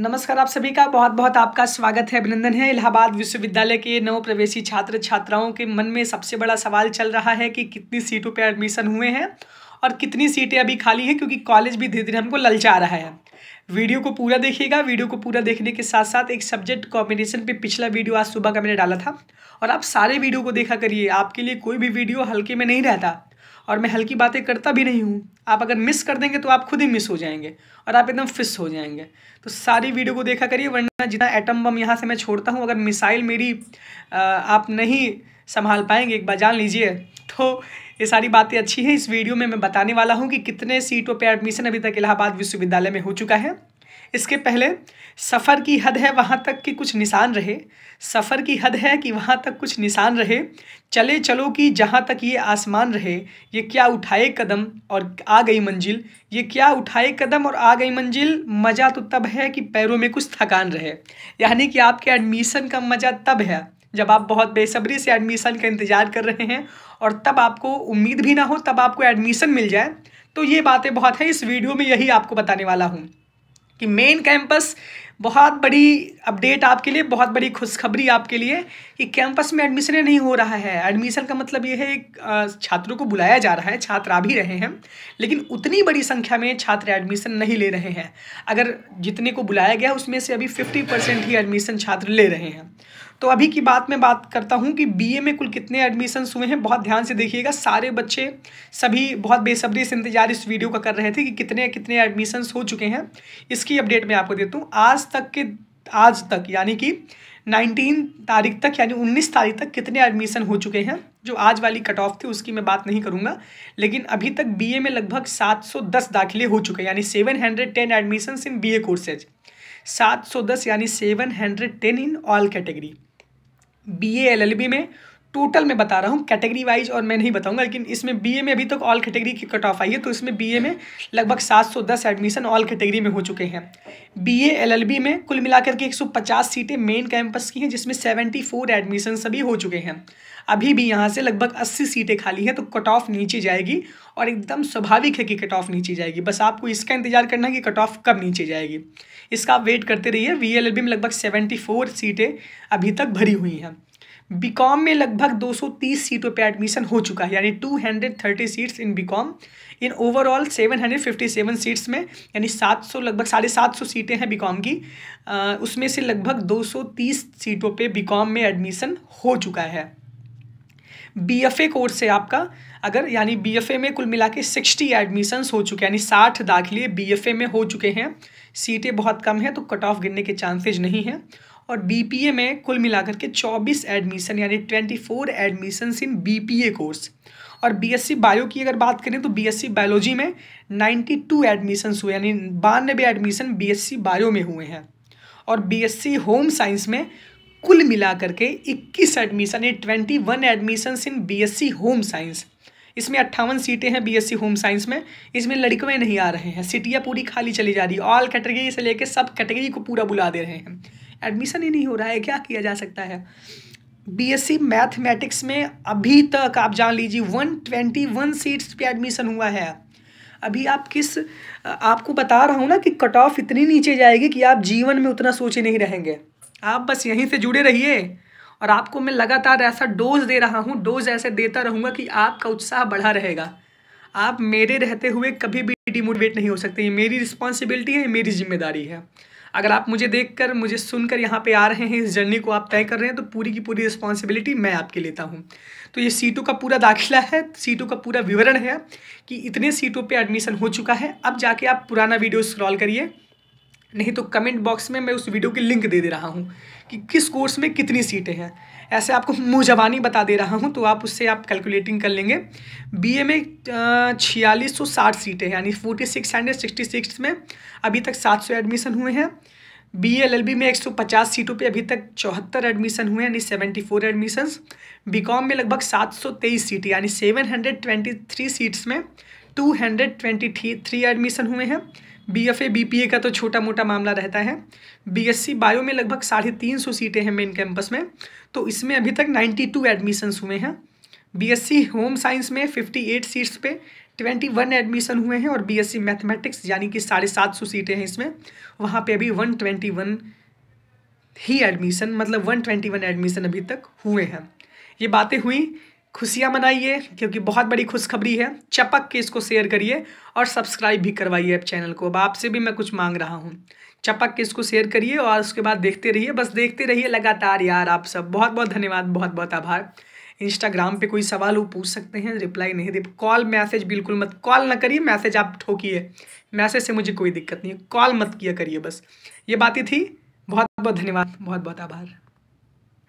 नमस्कार आप सभी का बहुत बहुत आपका स्वागत है अभिनंदन है इलाहाबाद विश्वविद्यालय के नव प्रवेशी छात्र छात्राओं के मन में सबसे बड़ा सवाल चल रहा है कि कितनी सीटों पर एडमिशन हुए हैं और कितनी सीटें अभी खाली हैं क्योंकि कॉलेज भी धीरे धीरे हमको ललचा रहा है वीडियो को पूरा देखिएगा वीडियो को पूरा देखने के साथ साथ एक सब्जेक्ट कॉम्बिनेशन पे पिछला वीडियो आज सुबह का मैंने डाला था और आप सारे वीडियो को देखा करिए आपके लिए कोई भी वीडियो हल्के में नहीं रहता और मैं हल्की बातें करता भी नहीं हूँ आप अगर मिस कर देंगे तो आप खुद ही मिस हो जाएंगे और आप एकदम फिस हो जाएंगे तो सारी वीडियो को देखा करिए वरना जितना एटम बम यहाँ से मैं छोड़ता हूँ अगर मिसाइल मेरी आप नहीं संभाल पाएंगे एक बार जान लीजिए तो ये सारी बातें अच्छी हैं इस वीडियो में मैं बताने वाला हूँ कि कितने सीटों पर एडमिशन अभी तक इलाहाबाद विश्वविद्यालय में हो चुका है इसके पहले सफ़र की हद है वहाँ तक कि कुछ निशान रहे सफ़र की हद है कि वहाँ तक कुछ निशान रहे चले चलो कि जहाँ तक ये आसमान रहे ये क्या उठाए कदम और आ गई मंजिल ये क्या उठाए कदम और आ गई मंजिल मज़ा तो तब है कि पैरों में कुछ थकान रहे यानी कि आपके एडमिशन का मज़ा तब है जब आप बहुत बेसब्री से एडमिशन का इंतज़ार कर रहे हैं और तब आपको उम्मीद भी ना हो तब आपको एडमिशन मिल जाए तो ये बातें बहुत हैं इस वीडियो में यही आपको बताने वाला हूँ कि मेन कैंपस बहुत बड़ी अपडेट आपके लिए बहुत बड़ी खुशखबरी आपके लिए कि कैंपस में एडमिशन नहीं हो रहा है एडमिशन का मतलब ये है छात्रों को बुलाया जा रहा है छात्र आ भी रहे हैं लेकिन उतनी बड़ी संख्या में छात्र एडमिशन नहीं ले रहे हैं अगर जितने को बुलाया गया उसमें से अभी फिफ्टी परसेंट ही एडमिशन छात्र ले रहे हैं तो अभी की बात मैं बात करता हूँ कि बीए में कुल कितने एडमिशन्स हुए हैं बहुत ध्यान से देखिएगा सारे बच्चे सभी बहुत बेसब्री से इंतजार इस वीडियो का कर रहे थे कि कितने कितने एडमिशन्स हो चुके हैं इसकी अपडेट मैं आपको देता हूँ आज तक के आज तक यानी कि 19 तारीख तक यानी 19 तारीख तक कितने एडमिशन हो चुके हैं जो आज वाली कट ऑफ थी उसकी मैं बात नहीं करूंगा लेकिन अभी तक बीए में लगभग 710 दाखिले हो चुके हैं यानी 710 admissions in B A courses सात यानी 710 in all category B A L L B में टोटल मैं बता रहा हूँ कैटेगरी वाइज और मैं नहीं बताऊंगा लेकिन इसमें बीए में अभी तक ऑल कैटेगरी की कट ऑफ आई है तो इसमें बीए में लगभग 710 एडमिशन ऑल कैटेगरी में हो चुके हैं बीए एलएलबी में कुल मिलाकर के 150 सीटें मेन कैंपस की हैं जिसमें 74 एडमिशन सभी हो चुके हैं अभी भी यहाँ से लगभग 80 सीटें खाली हैं तो कट ऑफ नीचे जाएगी और एकदम स्वाभाविक है कि कट ऑफ नीचे जाएगी बस आपको इसका इंतजार करना है कि कट ऑफ कब नीचे जाएगी इसका आप वेट करते रहिए वी में लगभग सेवेंटी सीटें अभी तक भरी हुई हैं बीकॉम में लगभग 230 सीटों पे एडमिशन हो चुका है यानी 230 seats in BCom in overall 757 seats में यानी 700 लगभग साढ़े सात सौ सीटें हैं बीकॉम की उसमें से लगभग 230 सीटों पे बीकॉम में एडमिशन हो चुका है बी एफ ए कोर्स है आपका अगर यानी बी एफ ए में कुल मिला के सिक्सटी एडमिशन्स हो चुके हैं यानी साठ दाखिले बी एफ ए में हो चुके हैं सीटें बहुत कम हैं तो कट ऑफ गिरने के चांसेज नहीं हैं और बीपीए में कुल मिलाकर के 24 एडमिशन यानी 24 एडमिशन्स इन बीपीए कोर्स और बीएससी बायो की अगर बात करें तो बीएससी बायोलॉजी में 92 एडमिशन्स हुए यानी बानबे एडमिशन बीएससी बायो में हुए हैं और बीएससी होम साइंस में कुल मिलाकर के 21 एडमिशन यानी twenty one admission in B home science इसमें अट्ठावन सीटें हैं बीएससी होम साइंस में इसमें लड़कवें नहीं आ रहे हैं सीटियाँ पूरी खाली चली जा रही है ऑल कैटेगरी से लेकर सब कैटेगरी को पूरा बुला दे रहे हैं एडमिशन ही नहीं हो रहा है क्या किया जा सकता है बीएससी मैथमेटिक्स में अभी तक आप जान लीजिए वन ट्वेंटी वन सीट्स पे एडमिशन हुआ है अभी आप किस आपको बता रहा हूँ ना कि कट ऑफ इतनी नीचे जाएगी कि आप जीवन में उतना सोचे नहीं रहेंगे आप बस यहीं से जुड़े रहिए और आपको मैं लगातार ऐसा डोज दे रहा हूँ डोज ऐसे देता रहूँगा कि आपका उत्साह बढ़ा रहेगा आप मेरे रहते हुए कभी भी डिमोटिवेट नहीं हो सकते ये मेरी रिस्पॉन्सिबिलिटी है मेरी जिम्मेदारी है अगर आप मुझे देखकर मुझे सुनकर यहाँ पे आ रहे हैं इस जर्नी को आप तय कर रहे हैं तो पूरी की पूरी रिस्पॉन्सिबिलिटी मैं आपके लेता हूँ तो ये सीटों का पूरा दाखिला है सीटों का पूरा विवरण है कि इतने सीटों पर एडमिशन हो चुका है अब जाके आप पुराना वीडियो स्क्रॉल करिए नहीं तो कमेंट बॉक्स में मैं उस वीडियो की लिंक दे दे रहा हूँ कि किस कोर्स में कितनी सीटें हैं ऐसे आपको मुँह बता दे रहा हूँ तो आप उससे आप कैलकुलेटिंग कर लेंगे बीए में छियालीस सौ साठ सीटें हैं यानी forty six hundred sixty six में अभी तक सात सौ एडमिशन हुए हैं बी एल एल बी में एक सौ पचास सीटों पर अभी तक चौहत्तर एडमिशन हुए यानी seventy four admissions B com में लगभग सात सौ तेईस सीटें यानी seven hundred twenty three seats में two hundred twenty three three admission हुए हैं B F A B P A का तो छोटा मोटा मामला रहता है बी एस सी बायो में लगभग साढ़े तीन सौ सीटें हैं मेन कैंपस में तो इसमें अभी तक नाइन्टी टू एडमिशन्स हुए हैं B S C home science में फिफ्टी एट सीट्स पे ट्वेंटी वन एडमिशन हुए हैं और बी एस सी मैथमेटिक्स यानी कि साढ़े सात सौ सीटें हैं इसमें वहाँ पे अभी वन ट्वेंटी वन ही एडमिशन मतलब वन ट्वेंटी वन एडमिशन अभी तक हुए हैं ये बातें हुई खुशियाँ मनाइए क्योंकि बहुत बड़ी खुशखबरी है चपक के इसको शेयर करिए और सब्सक्राइब भी करवाइए अब चैनल को अब आपसे भी मैं कुछ मांग रहा हूँ चपक के इसको शेयर करिए और उसके बाद देखते रहिए बस देखते रहिए लगातार यार आप सब बहुत बहुत धन्यवाद बहुत बहुत आभार इंस्टाग्राम पे कोई सवाल हो पूछ सकते हैं रिप्लाई नहीं दे कॉल मैसेज बिल्कुल मत कॉल ना करिए मैसेज आप ठोकिए मैसेज से मुझे कोई दिक्कत नहीं है कॉल मत किया करिए बस ये बातें थी बहुत बहुत धन्यवाद बहुत बहुत आभार